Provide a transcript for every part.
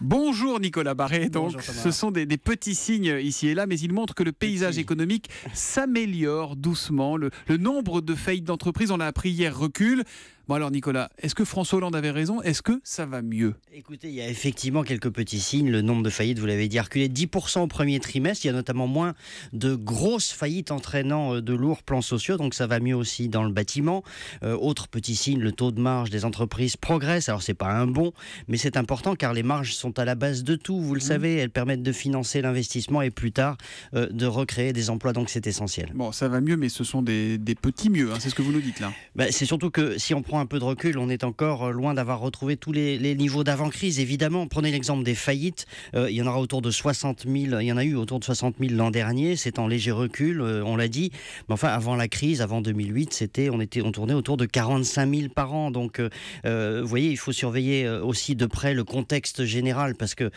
Bonjour Nicolas Barré. Donc, ce sont des, petits signes ici et là, mais ils montrent que le paysage économique s'améliore doucement. Le, le nombre de faillites d'entreprises, on l'a appris hier, recule. Bon alors Nicolas, est-ce que François Hollande avait raison Est-ce que ça va mieux Écoutez, il y a effectivement quelques petits signes. Le nombre de faillites, vous l'avez dit, a reculé 10% au premier trimestre. Il y a notamment moins de grosses faillites entraînant euh, de lourds plans sociaux, donc ça va mieux aussi dans le bâtiment. Euh, autre petit signe, le taux de marge des entreprises progresse. Alors c'est pas un bon, mais c'est important car les marges sont à la base de tout. Vous le mmh. savez, elles permettent de financer l'investissement et plus tard euh, de recréer des emplois, donc c'est essentiel. Bon, ça va mieux, mais ce sont des, petits mieux, hein, c'est ce que vous nous dites là. Bah, c'est surtout que si on prend un peu de recul, on est encore euh, loin d'avoir retrouvé tous les, niveaux d'avant-crise. Évidemment, prenez l'exemple des faillites. Euh, il y en aura autour de 60 000. Il y en a eu autour de 60 000 l'an dernier. C'est en léger recul, euh, on l'a dit. Mais enfin, avant la crise, avant 2008, c'était, on était, on tournait autour de 45 000 par an. Donc, vous voyez, il faut surveiller aussi de près le contexte général parce que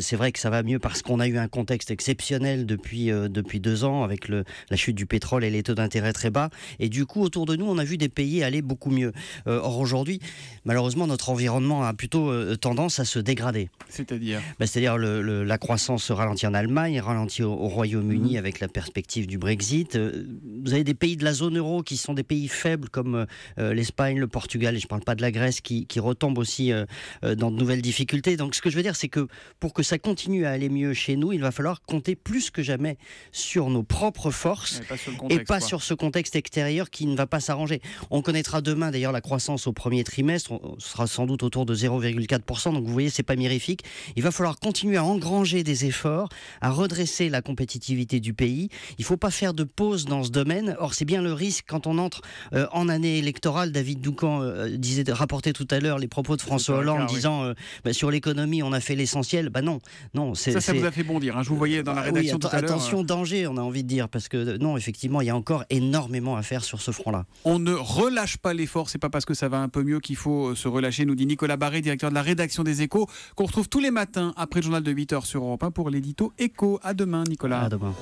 c'est vrai que ça va mieux parce qu'on a eu un contexte exceptionnel depuis depuis deux ans avec la chute du pétrole et les taux d'intérêt très bas. Et du coup, autour de nous, on a vu des pays aller beaucoup mieux. Euh, or, aujourd'hui, malheureusement, notre environnement a plutôt euh, tendance à se dégrader. C'est-à-dire bah, C'est-à-dire la croissance se ralentit en Allemagne, ralentit au, Royaume-Uni mhm. avec la perspective du Brexit. Euh, vous avez des pays de la zone euro qui sont des pays faibles comme l'Espagne, le Portugal, et je ne parle pas de la Grèce, qui, qui retombent aussi dans de nouvelles difficultés. Donc ce que je veux dire, c'est que pour que ça continue à aller mieux chez nous, il va falloir compter plus que jamais sur nos propres forces et pas sur, et pas sur ce contexte extérieur qui ne va pas s'arranger. On connaîtra demain d'ailleurs la croissance croissance au premier trimestre on sera sans doute autour de 0,4%. Donc vous voyez, c'est pas mirifique. Il va falloir continuer à engranger des efforts, à redresser la compétitivité du pays. Il faut pas faire de pause dans ce domaine. Or, c'est bien le risque quand on entre euh, en année électorale. David Doucan disait euh, euh, disait, rapportait tout à l'heure les propos de François Hollande disant bah, sur l'économie, on a fait l'essentiel. Bah non, non. Ça, ça vous a fait bondir. Hein. Je vous voyais dans la ah rédaction tout à l'heure. Attention, danger, on a envie de dire, parce que non, effectivement, il y a encore énormément à faire sur ce front-là. On ne relâche pas l'effort. C'est pas parce que ça va un peu mieux qu'il faut euh, se relâcher, nous dit Nicolas Barré, directeur de la rédaction des Échos, qu'on retrouve tous les matins après le journal de 8h sur Europe 1 pour l'édito Écho. À demain, Nicolas. À demain.